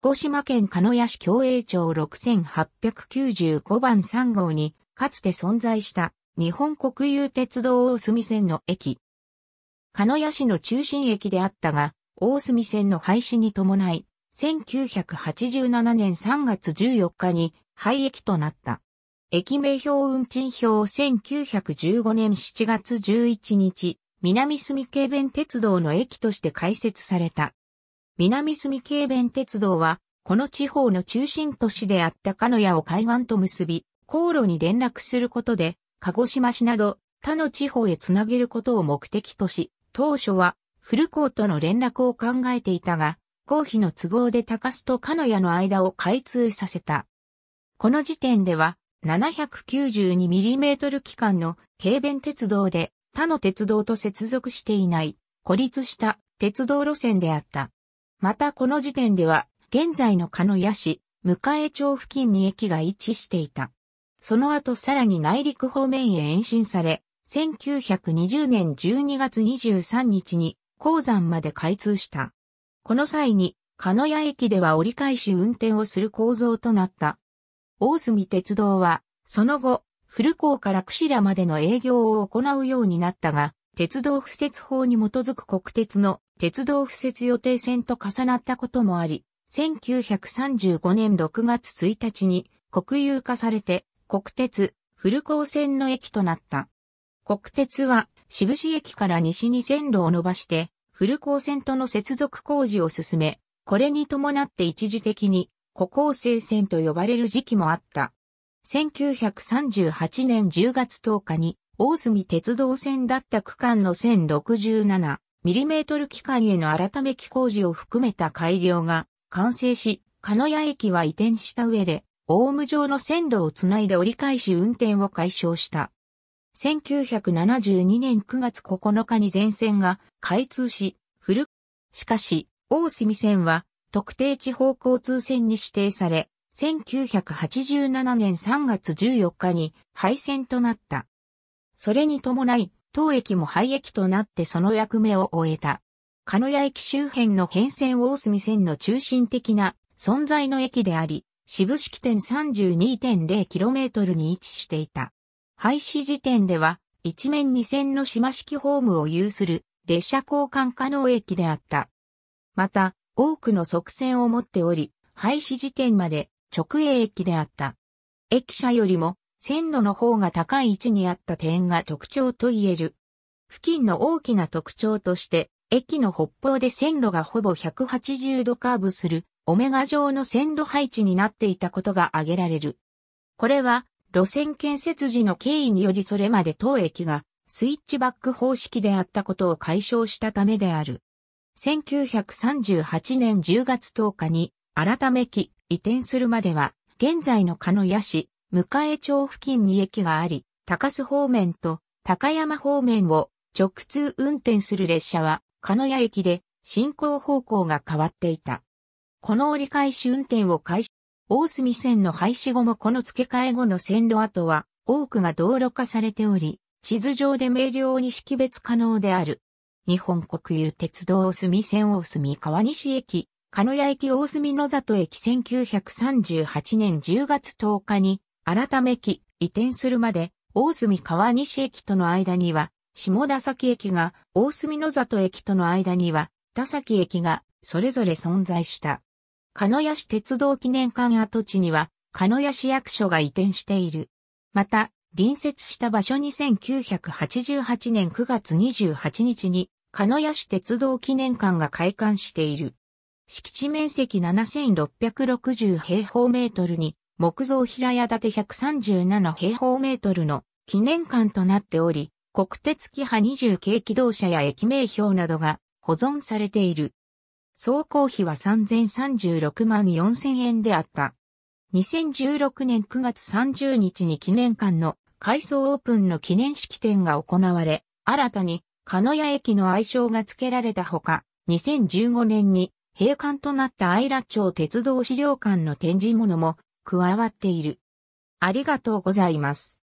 福島県鹿屋市共栄町6895番3号に、かつて存在した日本国有鉄道大隅線の駅。鹿屋市の中心駅であったが、大隅線の廃止に伴い、1987年3月14日に廃駅となった。駅名標運賃表1915年7月11日、南隅京弁鉄道の駅として開設された。南住軽弁鉄道は、この地方の中心都市であった鹿屋を海岸と結び、航路に連絡することで、鹿児島市など他の地方へつなげることを目的とし、当初は古港との連絡を考えていたが、公費の都合で高須と鹿屋の間を開通させた。この時点では 792mm 機関の軽便鉄道で他の鉄道と接続していない孤立した鉄道路線であった。またこの時点では、現在の鹿屋市、向江町付近に駅が位置していた。その後さらに内陸方面へ延伸され、1920年12月23日に鉱山まで開通した。この際に、鹿屋駅では折り返し運転をする構造となった。大隅鉄道は、その後、古港から釧路までの営業を行うようになったが、鉄道敷設法に基づく国鉄の鉄道敷設予定線と重なったこともあり、1935年6月1日に国有化されて国鉄古高線の駅となった。国鉄は渋市駅から西に線路を伸ばして古高線との接続工事を進め、これに伴って一時的に古高生線と呼ばれる時期もあった。1938年10月10日に大隅鉄道線だった区間の1067、ミリメートル機関への改め機工事を含めた改良が完成し、鹿屋駅は移転した上で、オウム状の線路をつないで折り返し運転を解消した。1972年9月9日に全線が開通し、古、しかし、大隅線は特定地方交通線に指定され、1987年3月14日に廃線となった。それに伴い、当駅も廃駅となってその役目を終えた。鹿屋駅周辺の変遷大隅線の中心的な存在の駅であり、渋式点 32.0km に位置していた。廃止時点では、一面二線の島式ホームを有する列車交換可能駅であった。また、多くの側線を持っており、廃止時点まで直営駅であった。駅舎よりも線路の方が高い位置にあった点が特徴と言える。付近の大きな特徴として、駅の北方で線路がほぼ180度カーブする、オメガ状の線路配置になっていたことが挙げられる。これは、路線建設時の経緯によりそれまで当駅がスイッチバック方式であったことを解消したためである。1938年10月10日に改めき移転するまでは現在の鹿屋市迎え町付近に駅があり、高須方面と高山方面を直通運転する列車は、鹿屋駅で進行方向が変わっていた。この折り返し運転を開始、大隅線の廃止後もこの付け替え後の線路跡は、多くが道路化されており、地図上で明瞭に識別可能である。日本国有鉄道大隅線大隅川西駅、鹿屋駅大隅野里駅1938年10月10日に改め期、移転するまで、大隅川西駅との間には、下田崎駅が、大隅野里駅との間には、田崎駅が、それぞれ存在した。鹿屋市鉄道記念館跡地には、鹿屋市役所が移転している。また、隣接した場所に1988年9月28日に、鹿屋市鉄道記念館が開館している。敷地面積7660平方メートルに、木造平屋建て137平方メートルの記念館となっており、国鉄機派20系機動車や駅名標などが保存されている。総工費は3036万4000円であった。2016年9月30日に記念館の改装オープンの記念式典が行われ、新たに鹿屋駅の愛称が付けられたほか、2015年に閉館となった愛良町鉄道資料館の展示物も加わっている。ありがとうございます。